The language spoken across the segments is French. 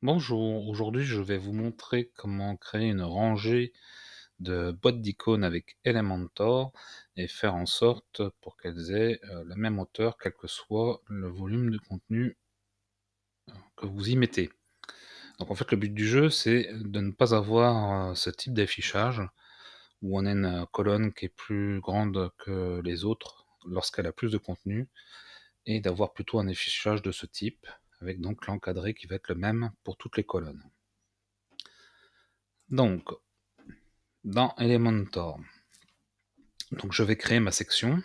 Bonjour, aujourd'hui je vais vous montrer comment créer une rangée de boîtes d'icônes avec Elementor et faire en sorte pour qu'elles aient la même hauteur quel que soit le volume de contenu que vous y mettez. Donc en fait le but du jeu c'est de ne pas avoir ce type d'affichage où on a une colonne qui est plus grande que les autres lorsqu'elle a plus de contenu et d'avoir plutôt un affichage de ce type avec donc l'encadré qui va être le même pour toutes les colonnes. Donc, dans Elementor, donc je vais créer ma section.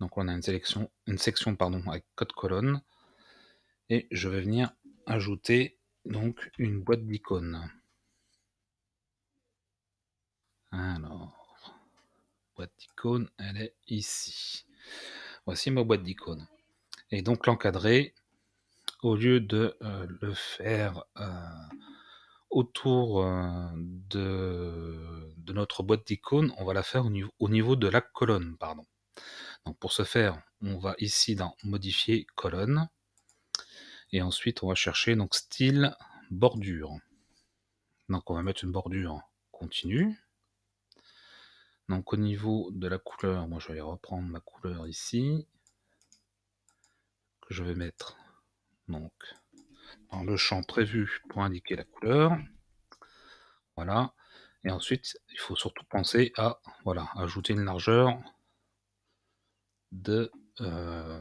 Donc on a une, sélection, une section pardon, avec code colonne. Et je vais venir ajouter donc une boîte d'icônes. Alors, boîte d'icônes, elle est ici. Voici ma boîte d'icônes et donc l'encadrer au lieu de euh, le faire euh, autour euh, de, notre boîte d'icônes, on va la faire au niveau, de la colonne. Pardon. Donc pour ce faire, on va ici dans modifier colonne et ensuite on va chercher donc style bordure. Donc on va mettre une bordure continue. Donc au niveau de la couleur, moi je vais reprendre ma couleur ici je vais mettre donc dans le champ prévu pour indiquer la couleur. Voilà. Et ensuite, il faut surtout penser à voilà, ajouter une largeur de euh,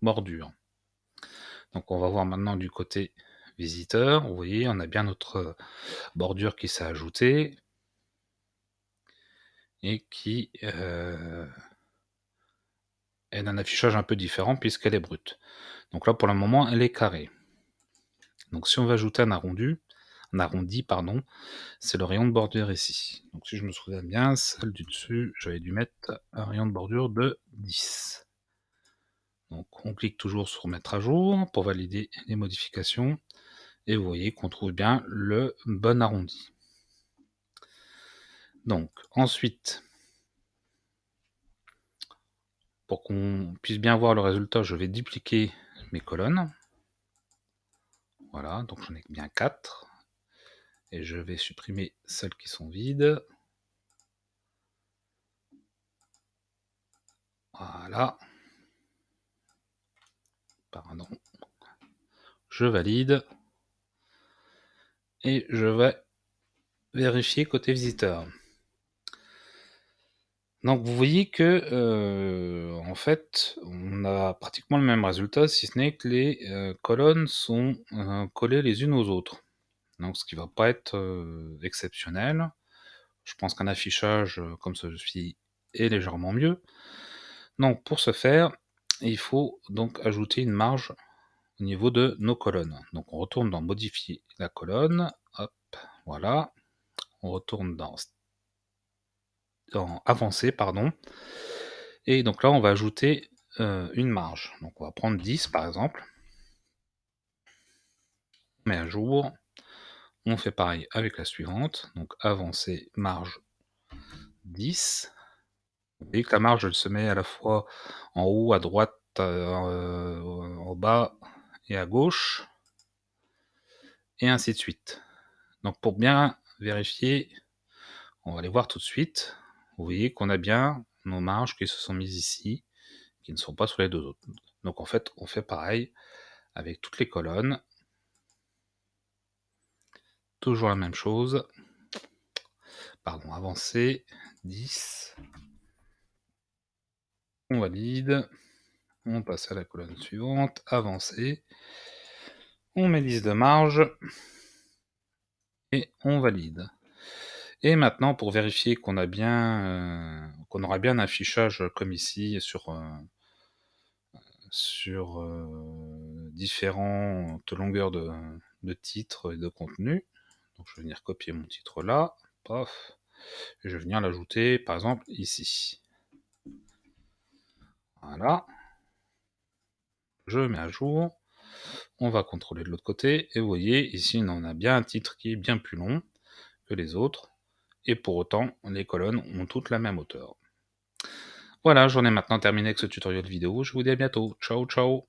bordure. Donc on va voir maintenant du côté visiteur. Vous voyez, on a bien notre bordure qui s'est ajoutée et qui euh, un affichage un peu différent puisqu'elle est brute. Donc là, pour le moment, elle est carrée. Donc si on va ajouter un arrondi, un arrondi pardon, c'est le rayon de bordure ici. Donc si je me souviens bien, celle du dessus, j'avais dû mettre un rayon de bordure de 10. Donc on clique toujours sur mettre à jour pour valider les modifications. Et vous voyez qu'on trouve bien le bon arrondi. Donc ensuite, qu'on puisse bien voir le résultat, je vais dupliquer mes colonnes. Voilà, donc j'en ai bien 4. Et je vais supprimer celles qui sont vides. Voilà. Pardon. Je valide. Et je vais vérifier côté visiteur. Donc vous voyez que euh, en fait on a pratiquement le même résultat, si ce n'est que les euh, colonnes sont euh, collées les unes aux autres. Donc ce qui ne va pas être exceptionnel. Je pense qu'un affichage comme celui-ci est légèrement mieux. Donc pour ce faire, il faut donc ajouter une marge au niveau de nos colonnes. Donc on retourne dans modifier la colonne, hop, voilà. On retourne dans avancé pardon. Et donc là, on va ajouter euh, une marge. Donc on va prendre 10 par exemple. On met à jour. On fait pareil avec la suivante. Donc avancer marge 10. et que la marge, elle se met à la fois en haut, à droite, euh, en bas et à gauche. Et ainsi de suite. Donc pour bien vérifier, on va aller voir tout de suite. Vous voyez qu'on a bien nos marges qui se sont mises ici, qui ne sont pas sur les deux autres. Donc en fait, on fait pareil avec toutes les colonnes. Toujours la même chose. Pardon, avancer, 10. On valide. On passe à la colonne suivante, avancer. On met 10 de marge. Et on valide. Et maintenant, pour vérifier qu'on a bien, euh, qu'on aura bien un affichage comme ici sur, euh, sur euh, différentes longueurs de, titres et de contenus, Donc, je vais venir copier mon titre là, paf, je vais venir l'ajouter, par exemple, ici. Voilà. Je mets à jour. On va contrôler de l'autre côté. Et vous voyez, ici, on a bien un titre qui est bien plus long que les autres et pour autant, les colonnes ont toutes la même hauteur. Voilà, j'en ai maintenant terminé avec ce tutoriel vidéo. Je vous dis à bientôt. Ciao, ciao